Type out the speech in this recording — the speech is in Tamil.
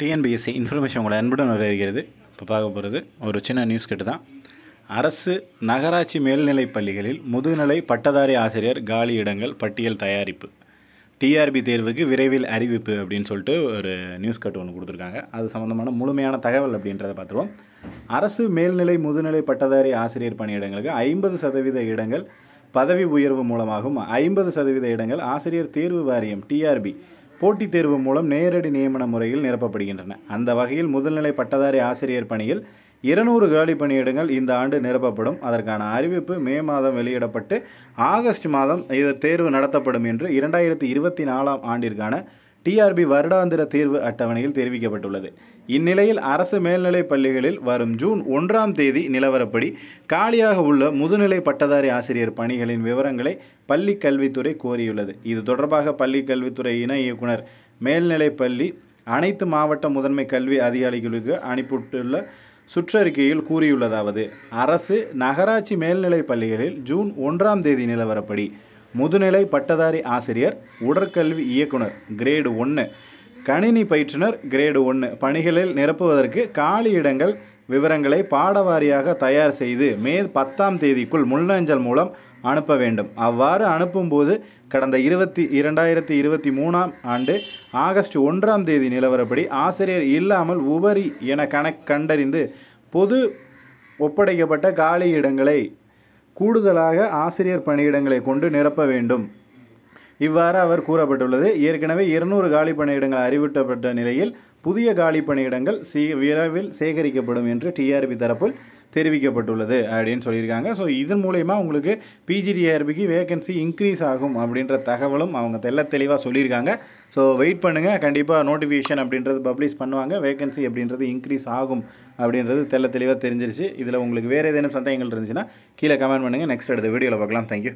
டிஎன்பிஎஸ்சி இன்ஃபர்மேஷன் உங்களை அன்புடன் வரவேற்கிறது இப்போ பார்க்க போகிறது ஒரு சின்ன நியூஸ் கட்டு தான் அரசு நகராட்சி மேல்நிலைப் பள்ளிகளில் முதுநிலை பட்டதாரி ஆசிரியர் காலி இடங்கள் பட்டியல் தயாரிப்பு டிஆர்பி தேர்வுக்கு விரைவில் அறிவிப்பு அப்படின்னு சொல்லிட்டு ஒரு நியூஸ் கட்டு ஒன்று கொடுத்துருக்காங்க அது சம்மந்தமான முழுமையான தகவல் அப்படின்றத பார்த்துருவோம் அரசு மேல்நிலை முதுநிலை பட்டதாரி ஆசிரியர் பணியிடங்களுக்கு ஐம்பது சதவீத இடங்கள் பதவி உயர்வு மூலமாகவும் ஐம்பது சதவீத இடங்கள் ஆசிரியர் தேர்வு வாரியம் டிஆர்பி போட்டித் தேர்வு மூலம் நேரடி நியமன முறையில் நிரப்பப்படுகின்றன அந்த வகையில் முதல்நிலை பட்டதாரி ஆசிரியர் பணியில் இருநூறு காலி பணியிடங்கள் இந்த ஆண்டு நிரப்பப்படும் அதற்கான அறிவிப்பு மே மாதம் வெளியிடப்பட்டு ஆகஸ்ட் மாதம் இது தேர்வு நடத்தப்படும் என்று இரண்டாயிரத்தி இருபத்தி நாலாம் ஆண்டிற்கான டிஆர்பி வருடாந்திர தேர்வு அட்டவணையில் தெரிவிக்கப்பட்டுள்ளது இந்நிலையில் அரசு மேல்நிலைப் பள்ளிகளில் வரும் ஜூன் ஒன்றாம் தேதி நிலவரப்படி காலியாக உள்ள முதுநிலை பட்டதாரி ஆசிரியர் பணிகளின் விவரங்களை பள்ளி கல்வித்துறை கோரியுள்ளது இது தொடர்பாக பள்ளி கல்வித்துறை இணை இயக்குனர் மேல்நிலைப் பள்ளி அனைத்து மாவட்ட முதன்மை கல்வி அதிகாரிகளுக்கு அனுப்பிட்டுள்ள சுற்றறிக்கையில் கூறியுள்ளதாவது அரசு நகராட்சி மேல்நிலைப் பள்ளிகளில் ஜூன் ஒன்றாம் தேதி நிலவரப்படி முதுநிலை பட்டதாரி ஆசிரியர் உடற்கல்வி இயக்குனர் கிரேடு ஒன்று கணினி பயிற்றுனர் கிரேடு ஒன்று பணிகளில் நிரப்புவதற்கு காலி இடங்கள் விவரங்களை பாடவாரியாக தயார் செய்து மே பத்தாம் தேதிக்குள் முன்னஞ்சல் மூலம் அனுப்ப வேண்டும் அவ்வாறு அனுப்பும்போது கடந்த இருபத்தி இரண்டாயிரத்தி இருபத்தி மூணாம் ஆண்டு ஆகஸ்ட் ஒன்றாம் தேதி நிலவரப்படி ஆசிரியர் இல்லாமல் உபரி என கணக் கண்டறிந்து பொது ஒப்படைக்கப்பட்ட காலி இடங்களை கூடுதலாக ஆசிரியர் பணியிடங்களை கொண்டு நிரப்ப வேண்டும் இவ்வாறு அவர் கூறப்பட்டுள்ளது ஏற்கனவே இருநூறு காலி பணியிடங்கள் அறிவிக்கப்பட்ட நிலையில் புதிய காலி பணியிடங்கள் சீ விரைவில் சேகரிக்கப்படும் என்று டிஆர்பி தரப்பில் தெரிவிக்கப்பட்டுள்ளது அப்படின்னு சொல்லியிருக்காங்க ஸோ இதன் மூலயமா உங்களுக்கு பிஜிடிஆர்பிக்கு வேகன்சி இன்க்ரீஸ் ஆகும் அப்படின்ற தகவலும் அவங்க தெல்ல தெளிவாக சொல்லியிருக்காங்க ஸோ வெயிட் பண்ணுங்கள் கண்டிப்பாக நோட்டிஃபிகேஷன் அப்படின்றது பப்ளிஷ் பண்ணுவாங்க வேகன்சி அப்படின்றது இன்க்ரீஸ் ஆகும் அப்படின்றது தெல்ல தெளிவாக தெரிஞ்சிருச்சு இதில் உங்களுக்கு வேறு ஏதேனும் சந்தேகங்கள் இருந்துச்சுன்னா கீழே கமெண்ட் பண்ணுங்கள் நெக்ஸ்ட் அடுத்த வீடியோவில் பார்க்கலாம் தேங்க்யூ